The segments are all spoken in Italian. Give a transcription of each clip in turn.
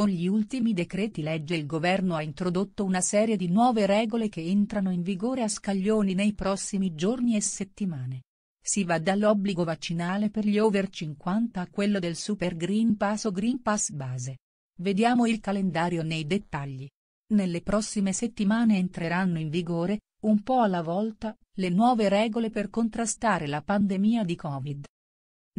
Con gli ultimi decreti legge il governo ha introdotto una serie di nuove regole che entrano in vigore a scaglioni nei prossimi giorni e settimane. Si va dall'obbligo vaccinale per gli over 50 a quello del Super Green Pass o Green Pass base. Vediamo il calendario nei dettagli. Nelle prossime settimane entreranno in vigore, un po' alla volta, le nuove regole per contrastare la pandemia di Covid.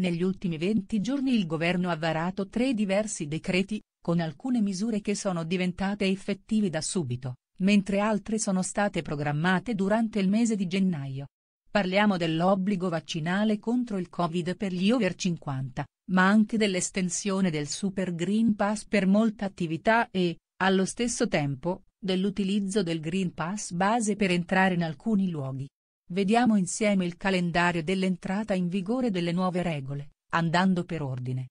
Negli ultimi 20 giorni il governo ha varato tre diversi decreti, con alcune misure che sono diventate effettive da subito, mentre altre sono state programmate durante il mese di gennaio. Parliamo dell'obbligo vaccinale contro il Covid per gli over 50, ma anche dell'estensione del Super Green Pass per molta attività e, allo stesso tempo, dell'utilizzo del Green Pass base per entrare in alcuni luoghi. Vediamo insieme il calendario dell'entrata in vigore delle nuove regole, andando per ordine.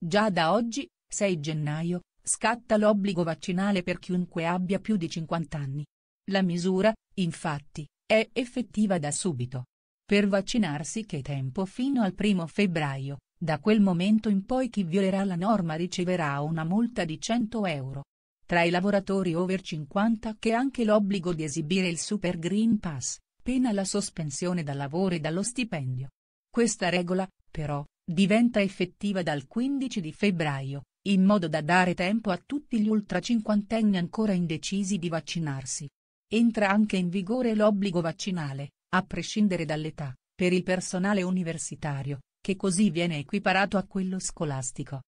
Già da oggi, 6 gennaio, scatta l'obbligo vaccinale per chiunque abbia più di 50 anni. La misura, infatti, è effettiva da subito. Per vaccinarsi che tempo fino al 1 febbraio, da quel momento in poi chi violerà la norma riceverà una multa di 100 euro. Tra i lavoratori over 50 che anche l'obbligo di esibire il Super Green Pass pena la sospensione da lavoro e dallo stipendio. Questa regola, però, diventa effettiva dal 15 di febbraio, in modo da dare tempo a tutti gli ultracinquantenni ancora indecisi di vaccinarsi. Entra anche in vigore l'obbligo vaccinale, a prescindere dall'età, per il personale universitario, che così viene equiparato a quello scolastico.